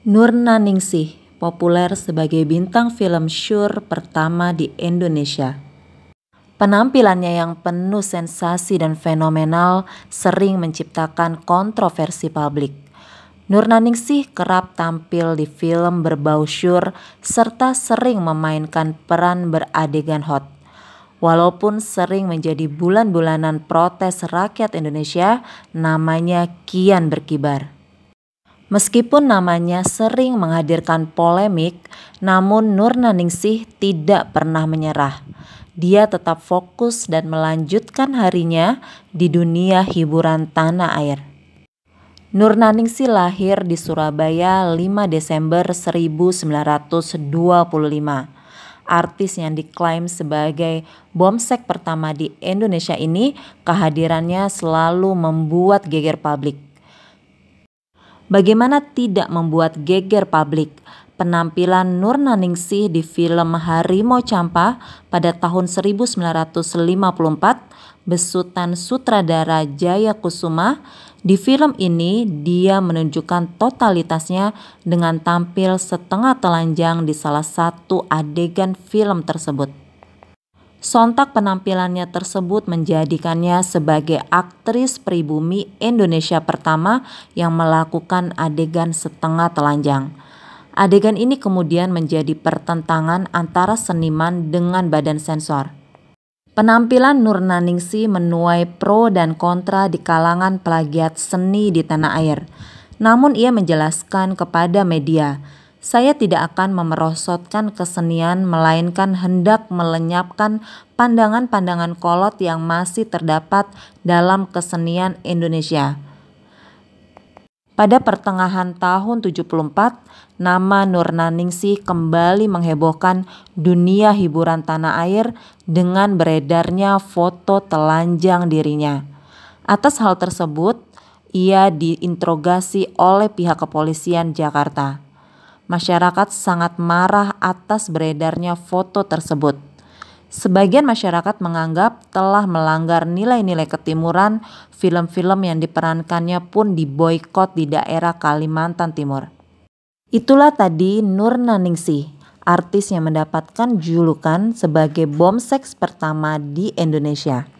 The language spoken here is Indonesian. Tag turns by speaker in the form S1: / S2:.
S1: Nurna Ningsih populer sebagai bintang film Sure pertama di Indonesia. Penampilannya yang penuh sensasi dan fenomenal sering menciptakan kontroversi publik. Nurna Ningsih kerap tampil di film berbau Sure serta sering memainkan peran beradegan hot. Walaupun sering menjadi bulan-bulanan protes rakyat Indonesia, namanya kian berkibar. Meskipun namanya sering menghadirkan polemik, namun Nur Naningsih tidak pernah menyerah. Dia tetap fokus dan melanjutkan harinya di dunia hiburan tanah air. Nur Naningsi lahir di Surabaya 5 Desember 1925. Artis yang diklaim sebagai bomsek pertama di Indonesia ini kehadirannya selalu membuat geger publik bagaimana tidak membuat geger publik penampilan Nur Naningsih di film Harimau Campa pada tahun 1954, besutan sutradara Jaya Kusuma, di film ini dia menunjukkan totalitasnya dengan tampil setengah telanjang di salah satu adegan film tersebut. Sontak penampilannya tersebut menjadikannya sebagai aktris pribumi Indonesia pertama yang melakukan adegan setengah telanjang. Adegan ini kemudian menjadi pertentangan antara seniman dengan badan sensor. Penampilan Nur Naningsi menuai pro dan kontra di kalangan plagiat seni di tanah air. Namun ia menjelaskan kepada media, saya tidak akan memerosotkan kesenian, melainkan hendak melenyapkan pandangan-pandangan kolot yang masih terdapat dalam kesenian Indonesia. Pada pertengahan tahun 74, nama Nurnaningsih kembali menghebohkan dunia hiburan tanah air dengan beredarnya foto telanjang dirinya. Atas hal tersebut, ia diinterogasi oleh pihak kepolisian Jakarta. Masyarakat sangat marah atas beredarnya foto tersebut. Sebagian masyarakat menganggap telah melanggar nilai-nilai ketimuran, film-film yang diperankannya pun diboykot di daerah Kalimantan Timur. Itulah tadi Nur Naningsih, artis yang mendapatkan julukan sebagai bom seks pertama di Indonesia.